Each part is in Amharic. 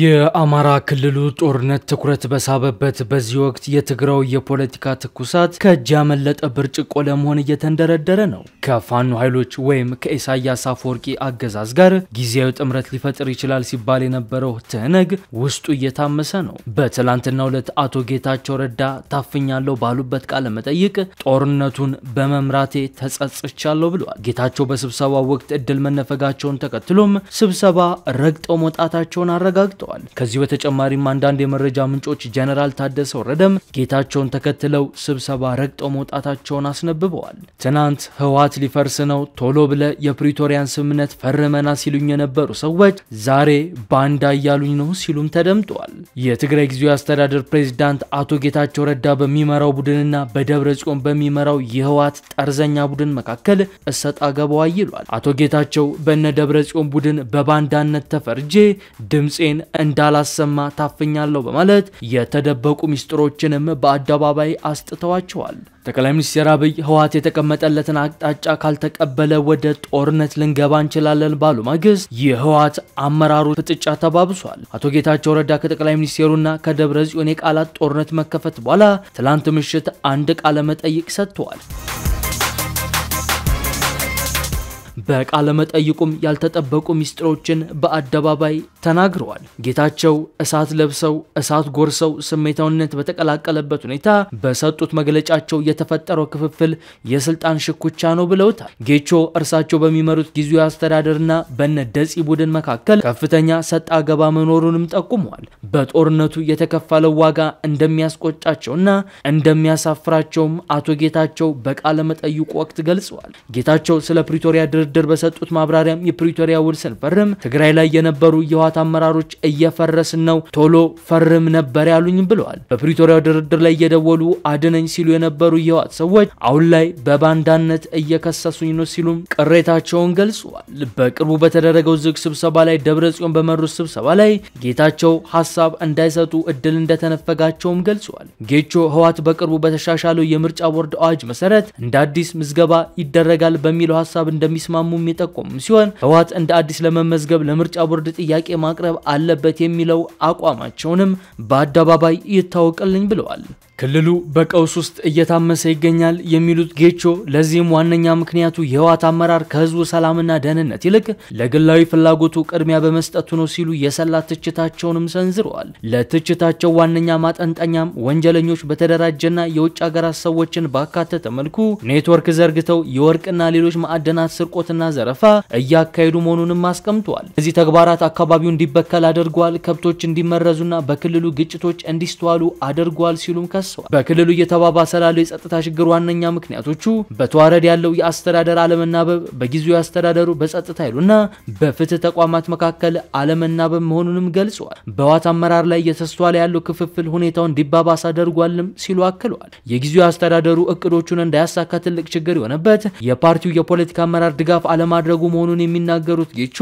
የአማራ ክልሉ ጦርነት ትኩረት በሳበበት በዚህ ወቅት የትግራው የፖለቲካ ትኩሳት ከእጅ ያመለጠ ብርጭቆ ለመሆን እየተንደረደረ ነው። ከፋኖ ኃይሎች ወይም ከኢሳያስ አፈወርቂ አገዛዝ ጋር ጊዜያዊ ጥምረት ሊፈጥር ይችላል ሲባል የነበረው ትህነግ ውስጡ እየታመሰ ነው። በትላንትናው ዕለት አቶ ጌታቸው ረዳ ታፍኛለሁ ባሉበት ቃለ መጠይቅ ጦርነቱን በመምራቴ ተጸጽቻለሁ ብለዋል። ጌታቸው በስብሰባው ወቅት እድል መነፈጋቸውን ተከትሎም ስብሰባ ረግጠው መውጣታቸውን አረጋግጠ ሰጥተዋል። ከዚህ በተጨማሪም አንዳንድ የመረጃ ምንጮች ጀነራል ታደሰ ወረደም ጌታቸውን ተከትለው ስብሰባ ረግጠው መውጣታቸውን አስነብበዋል። ትናንት ህወሓት ሊፈርስ ነው ቶሎ ብለ የፕሪቶሪያን ስምምነት ፈርመና ሲሉኝ የነበሩ ሰዎች ዛሬ ባንዳ እያሉኝ ነው ሲሉም ተደምጠዋል። የትግራይ ጊዜያዊ አስተዳደር ፕሬዚዳንት አቶ ጌታቸው ረዳ በሚመራው ቡድንና በደብረ ጽዮን በሚመራው የህወሓት ጠርዘኛ ቡድን መካከል እሰጥ አገባ ይሏል። አቶ ጌታቸው በነ ደብረ ጽዮን ቡድን በባንዳነት ተፈርጄ ድምፄን እንዳላሰማ ታፍኛለሁ በማለት የተደበቁ ሚስጥሮችንም በአደባባይ አስጥተዋቸዋል። ጠቅላይ ሚኒስትር አብይ ህወሓት የተቀመጠለትን አቅጣጫ ካልተቀበለ ወደ ጦርነት ልንገባ እንችላለን ባሉ ማግስት የህወሓት አመራሩ ፍጥጫ ተባብሷል። አቶ ጌታቸው ረዳ ከጠቅላይ ሚኒስትሩና ከደብረ ጽዮን የቃላት ጦርነት መከፈት በኋላ ትላንት ምሽት አንድ ቃለ መጠይቅ ሰጥተዋል። በቃለመጠይቁም ያልተጠበቁ ሚስጥሮችን በአደባባይ ተናግረዋል። ጌታቸው እሳት ለብሰው እሳት ጎርሰው ስሜታዊነት በተቀላቀለበት ሁኔታ በሰጡት መግለጫቸው የተፈጠረው ክፍፍል የስልጣን ሽኩቻ ነው ብለውታል። ጌቾ እርሳቸው በሚመሩት ጊዜያዊ አስተዳደርና በነ ደጺ ቡድን መካከል ከፍተኛ ሰጣ አገባ መኖሩንም ጠቁመዋል። በጦርነቱ የተከፈለው ዋጋ እንደሚያስቆጫቸውና እንደሚያሳፍራቸውም አቶ ጌታቸው በቃለመጠይቁ ወቅት ገልጸዋል። ጌታቸው ስለ ፕሪቶሪያ ድር ድርድር በሰጡት ማብራሪያም የፕሪቶሪያ ውል ስንፈርም ትግራይ ላይ የነበሩ የህወሓት አመራሮች እየፈረስን ነው፣ ቶሎ ፈርም ነበር ያሉኝ ብለዋል። በፕሪቶሪያው ድርድር ላይ እየደወሉ አድነኝ ሲሉ የነበሩ የህወሓት ሰዎች አሁን ላይ በባንዳነት እየከሰሱኝ ነው ሲሉም ቅሬታቸውን ገልጸዋል። በቅርቡ በተደረገው ዝግ ስብሰባ ላይ ጽዮን በመሩት ስብሰባ ላይ ጌታቸው ሀሳብ እንዳይሰጡ እድል እንደተነፈጋቸውም ገልጸዋል። ጌቾ ህወሓት በቅርቡ በተሻሻለው የምርጫ ቦርድ አዋጅ መሰረት እንደ አዲስ ምዝገባ ይደረጋል በሚለው ሀሳብ እንደሚስማ እንደሚስማሙ የሚጠቁም ሲሆን ህወሓት እንደ አዲስ ለመመዝገብ ለምርጫ ቦርድ ጥያቄ ማቅረብ አለበት የሚለው አቋማቸውንም በአደባባይ ይታወቅልኝ ብለዋል። ክልሉ በቀውስ ውስጥ እየታመሰ ይገኛል የሚሉት ጌቾ ለዚህም ዋነኛ ምክንያቱ የህወሓት አመራር ከህዝቡ ሰላምና ደህንነት ይልቅ ለግላዊ ፍላጎቱ ቅድሚያ በመስጠቱ ነው ሲሉ የሰላ ትችታቸውንም ሰንዝረዋል። ለትችታቸው ዋነኛ ማጠንጠኛም ወንጀለኞች በተደራጀና የውጭ ሀገራት ሰዎችን ባካተተ መልኩ ኔትወርክ ዘርግተው የወርቅና ሌሎች ማዕድናት ስርቆትና ዘረፋ እያካሄዱ መሆኑንም አስቀምጧል። እነዚህ ተግባራት አካባቢው እንዲበከል አድርጓል፣ ከብቶች እንዲመረዙና በክልሉ ግጭቶች እንዲስተዋሉ አድርጓል ሲሉም ከስ ደርሰዋል። በክልሉ እየተባባሰ ላለው የጸጥታ ችግር ዋነኛ ምክንያቶቹ በተዋረድ ያለው የአስተዳደር አለመናበብ፣ በጊዜው አስተዳደሩ በጸጥታ ኃይሉና በፍትህ ተቋማት መካከል አለመናበብ መሆኑንም ገልጸዋል። በዋት አመራር ላይ የተስተዋለ ያለው ክፍፍል ሁኔታውን እንዲባባስ አድርጓልም ሲሉ አክለዋል። የጊዜው አስተዳደሩ እቅዶቹን እንዳያሳካ ትልቅ ችግር የሆነበት የፓርቲው የፖለቲካ አመራር ድጋፍ አለማድረጉ መሆኑን የሚናገሩት ጌቾ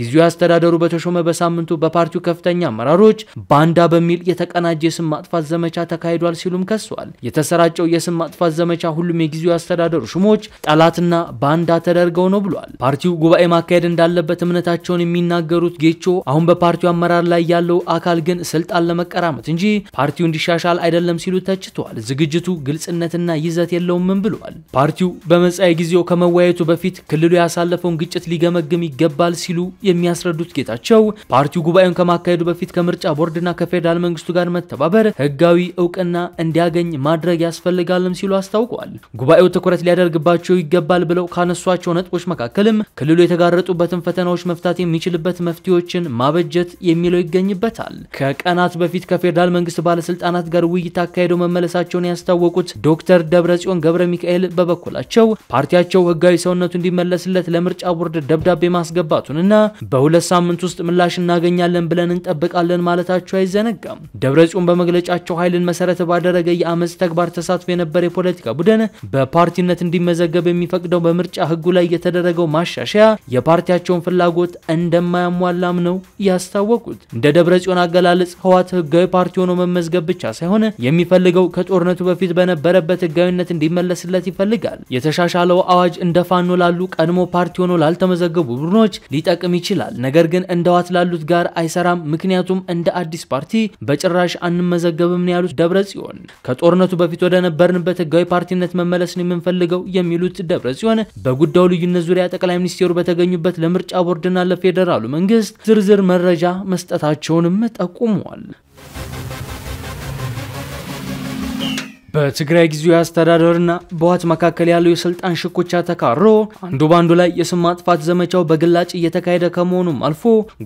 ጊዜው አስተዳደሩ በተሾመ በሳምንቱ በፓርቲው ከፍተኛ አመራሮች ባንዳ በሚል የተቀናጀ የስም ማጥፋት ዘመቻ ተካሂዷል ተደርጓል ሲሉም ከሷል። የተሰራጨው የስም ማጥፋት ዘመቻ ሁሉም የጊዜው አስተዳደሩ ሹሞች ጠላትና ባንዳ ተደርገው ነው ብሏል። ፓርቲው ጉባኤ ማካሄድ እንዳለበት እምነታቸውን የሚናገሩት ጌቾ አሁን በፓርቲው አመራር ላይ ያለው አካል ግን ስልጣን ለመቀራመት እንጂ ፓርቲው እንዲሻሻል አይደለም ሲሉ ተችተዋል። ዝግጅቱ ግልጽነትና ይዘት የለውምም ብለዋል። ፓርቲው በመጻኢ ጊዜው ከመወያየቱ በፊት ክልሉ ያሳለፈውን ግጭት ሊገመግም ይገባል ሲሉ የሚያስረዱት ጌታቸው ፓርቲው ጉባኤውን ከማካሄዱ በፊት ከምርጫ ቦርድና ከፌዴራል መንግስቱ ጋር መተባበር ህጋዊ እውቅና እንዲያገኝ ማድረግ ያስፈልጋልም ሲሉ አስታውቀዋል። ጉባኤው ትኩረት ሊያደርግባቸው ይገባል ብለው ካነሷቸው ነጥቦች መካከልም ክልሉ የተጋረጡበትን ፈተናዎች መፍታት የሚችልበት መፍትሄዎችን ማበጀት የሚለው ይገኝበታል። ከቀናት በፊት ከፌዴራል መንግስት ባለስልጣናት ጋር ውይይት አካሄደው መመለሳቸውን ያስታወቁት ዶክተር ደብረጽዮን ገብረ ሚካኤል በበኩላቸው ፓርቲያቸው ህጋዊ ሰውነቱ እንዲመለስለት ለምርጫ ቦርድ ደብዳቤ ማስገባቱንና በሁለት ሳምንት ውስጥ ምላሽ እናገኛለን ብለን እንጠብቃለን ማለታቸው አይዘነጋም። ደብረጽዮን በመግለጫቸው ኃይልን መሰረት ባደረገ የአመፅ ተግባር ተሳትፎ የነበረ የፖለቲካ ቡድን በፓርቲነት እንዲመዘገብ የሚፈቅደው በምርጫ ህጉ ላይ የተደረገው ማሻሻያ የፓርቲያቸውን ፍላጎት እንደማያሟላም ነው ያስታወቁት። እንደ ደብረ ጽዮን አገላለጽ ህዋት ህጋዊ ፓርቲ ሆኖ መመዝገብ ብቻ ሳይሆን የሚፈልገው ከጦርነቱ በፊት በነበረበት ህጋዊነት እንዲመለስለት ይፈልጋል። የተሻሻለው አዋጅ እንደ ፋኖ ላሉ ቀድሞ ፓርቲ ሆኖ ላልተመዘገቡ ቡድኖች ሊጠቅም ይችላል። ነገር ግን እንደ ህዋት ላሉት ጋር አይሰራም። ምክንያቱም እንደ አዲስ ፓርቲ በጭራሽ አንመዘገብም ነው ያሉት ደብረ ጽዮን። ሲሆን ከጦርነቱ በፊት ወደ ነበርንበት ህጋዊ ፓርቲነት መመለስን የምንፈልገው የሚሉት ደብረ ሲሆን በጉዳዩ ልዩነት ዙሪያ ጠቅላይ ሚኒስቴሩ በተገኙበት ለምርጫ ቦርድና ለፌዴራሉ መንግስት ዝርዝር መረጃ መስጠታቸውንም ጠቁመዋል። በትግራይ ጊዜያዊ አስተዳደርና በህወሓት መካከል ያለው የስልጣን ሽኩቻ ተካሮ አንዱ ባንዱ ላይ የስም ማጥፋት ዘመቻው በግላጭ እየተካሄደ ከመሆኑም አልፎ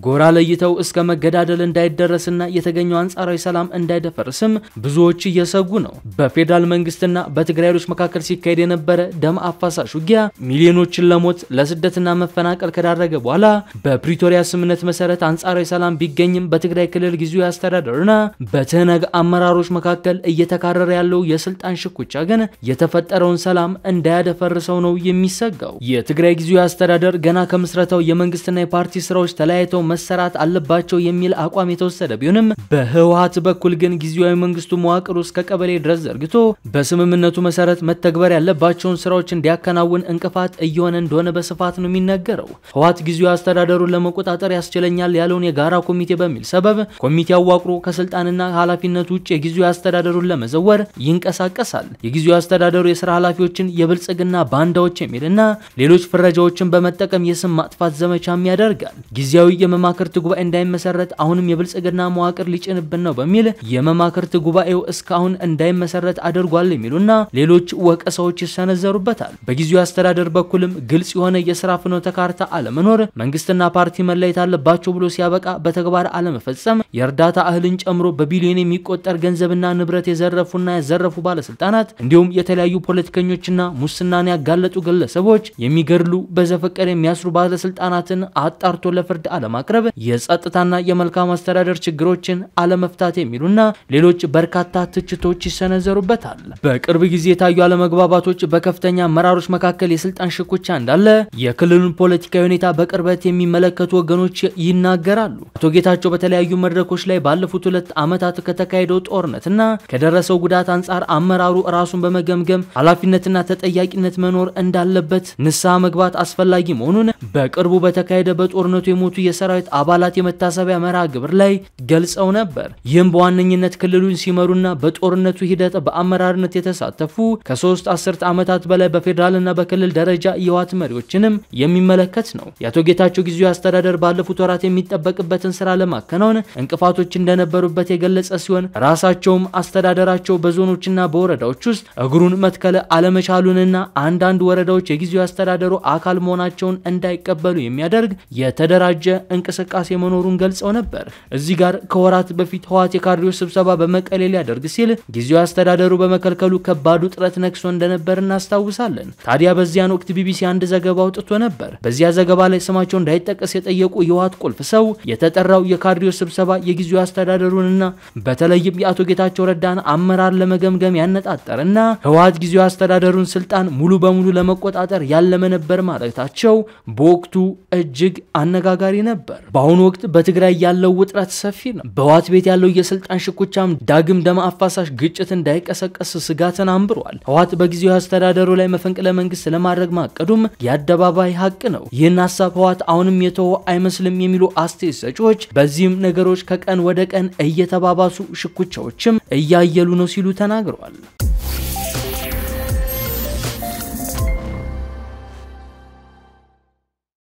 ጎራ ለይተው እስከ መገዳደል እንዳይደረስና የተገኘው አንጻራዊ ሰላም እንዳይደፈርስም ብዙዎች እየሰጉ ነው። በፌዴራል መንግስትና በትግራይ ኃይሎች መካከል ሲካሄድ የነበረ ደም አፋሳሽ ውጊያ ሚሊዮኖችን ለሞት ለስደትና መፈናቀል ከዳረገ በኋላ በፕሪቶሪያ ስምምነት መሰረት አንጻራዊ ሰላም ቢገኝም በትግራይ ክልል ጊዜያዊ አስተዳደርና በትህነግ አመራሮች መካከል እየተካረረ ያለው የስልጣን ሽኩቻ ግን የተፈጠረውን ሰላም እንዳያደፈርሰው ነው የሚሰጋው። የትግራይ ጊዜያዊ አስተዳደር ገና ከምስረታው የመንግስትና የፓርቲ ስራዎች ተለያይተው መሰራት አለባቸው የሚል አቋም የተወሰደ ቢሆንም በህወሀት በኩል ግን ጊዜያዊ መንግስቱ መዋቅር ውስጥ ከቀበሌ ድረስ ዘርግቶ በስምምነቱ መሰረት መተግበር ያለባቸውን ስራዎች እንዲያከናውን እንቅፋት እየሆነ እንደሆነ በስፋት ነው የሚነገረው። ህወሀት ጊዜያዊ አስተዳደሩን ለመቆጣጠር ያስችለኛል ያለውን የጋራ ኮሚቴ በሚል ሰበብ ኮሚቴ አዋቅሮ ከስልጣንና ኃላፊነት ውጭ የጊዜያዊ አስተዳደሩን ለመዘወር ይንቀ ይንቀሳቀሳል። የጊዜው አስተዳደሩ የስራ ኃላፊዎችን የብልጽግና ባንዳዎች የሚልና ሌሎች ፍረጃዎችን በመጠቀም የስም ማጥፋት ዘመቻም ያደርጋል። ጊዜያዊ የመማክርት ጉባኤ እንዳይመሰረት አሁንም የብልጽግና መዋቅር ሊጭንብን ነው በሚል የመማክርት ጉባኤው እስካሁን እንዳይመሰረት አድርጓል የሚሉና ሌሎች ወቀሳዎች ይሰነዘሩበታል። በጊዜው አስተዳደር በኩልም ግልጽ የሆነ የስራ ፍኖተ ካርታ አለመኖር፣ መንግስትና ፓርቲ መለየት አለባቸው ብሎ ሲያበቃ በተግባር አለመፈጸም፣ የእርዳታ እህልን ጨምሮ በቢሊዮን የሚቆጠር ገንዘብና ንብረት የዘረፉና ያዘረፉ ያለፉ ባለስልጣናት እንዲሁም የተለያዩ ፖለቲከኞችና ሙስናን ያጋለጡ ግለሰቦች የሚገድሉ በዘፈቀር የሚያስሩ ባለስልጣናትን አጣርቶ ለፍርድ አለማቅረብ የጸጥታና የመልካም አስተዳደር ችግሮችን አለመፍታት የሚሉና ሌሎች በርካታ ትችቶች ይሰነዘሩበታል። በቅርብ ጊዜ የታዩ አለመግባባቶች በከፍተኛ አመራሮች መካከል የስልጣን ሽኩቻ እንዳለ የክልሉን ፖለቲካዊ ሁኔታ በቅርበት የሚመለከቱ ወገኖች ይናገራሉ። አቶ ጌታቸው በተለያዩ መድረኮች ላይ ባለፉት ሁለት ዓመታት ከተካሄደው ጦርነትና ከደረሰው ጉዳት አንጻር አመራሩ ራሱን በመገምገም ኃላፊነትና ተጠያቂነት መኖር እንዳለበት ንስሐ መግባት አስፈላጊ መሆኑን በቅርቡ በተካሄደ በጦርነቱ የሞቱ የሰራዊት አባላት የመታሰቢያ መርሃ ግብር ላይ ገልጸው ነበር። ይህም በዋነኝነት ክልሉን ሲመሩና በጦርነቱ ሂደት በአመራርነት የተሳተፉ ከሶስት አስርት ዓመታት በላይ በፌዴራልና በክልል ደረጃ የህወሓት መሪዎችንም የሚመለከት ነው። የአቶ ጌታቸው ጊዜያዊ አስተዳደር ባለፉት ወራት የሚጠበቅበትን ስራ ለማከናወን እንቅፋቶች እንደነበሩበት የገለጸ ሲሆን ራሳቸውም አስተዳደራቸው በዞኖችና በዞኖችና በወረዳዎች ውስጥ እግሩን መትከል አለመቻሉንና አንዳንድ ወረዳዎች የጊዜው አስተዳደሩ አካል መሆናቸውን እንዳይቀበሉ የሚያደርግ የተደራጀ እንቅስቃሴ መኖሩን ገልጸው ነበር። እዚህ ጋር ከወራት በፊት ህወሓት የካድሬዎች ስብሰባ በመቀሌ ሊያደርግ ሲል ጊዜው አስተዳደሩ በመከልከሉ ከባድ ውጥረት ነግሶ እንደነበር እናስታውሳለን። ታዲያ በዚያን ወቅት ቢቢሲ አንድ ዘገባ አውጥቶ ነበር። በዚያ ዘገባ ላይ ስማቸው እንዳይጠቀስ የጠየቁ የህወሓት ቁልፍ ሰው የተጠራው የካድሬዎች ስብሰባ የጊዜው አስተዳደሩንና በተለይም የአቶ ጌታቸው ረዳን አመራር ለመገምገም ለመገምገም ያነጣጠረ እና ህወሀት ጊዜው አስተዳደሩን ስልጣን ሙሉ በሙሉ ለመቆጣጠር ያለመ ነበር ማለታቸው በወቅቱ እጅግ አነጋጋሪ ነበር። በአሁኑ ወቅት በትግራይ ያለው ውጥረት ሰፊ ነው። በህወሀት ቤት ያለው የስልጣን ሽኩቻም ዳግም ደም አፋሳሽ ግጭት እንዳይቀሰቀስ ስጋትን አንብሯል። ህወሀት በጊዜው አስተዳደሩ ላይ መፈንቅለ መንግስት ለማድረግ ማቀዱም የአደባባይ ሀቅ ነው። ይህን ሀሳብ ህዋት አሁንም የተወ አይመስልም የሚሉ አስተያየት ሰጪዎች በዚህም ነገሮች ከቀን ወደ ቀን እየተባባሱ ሽኩቻዎችም እያየሉ ነው ሲሉ ተናግረዋል። ተናግረዋል።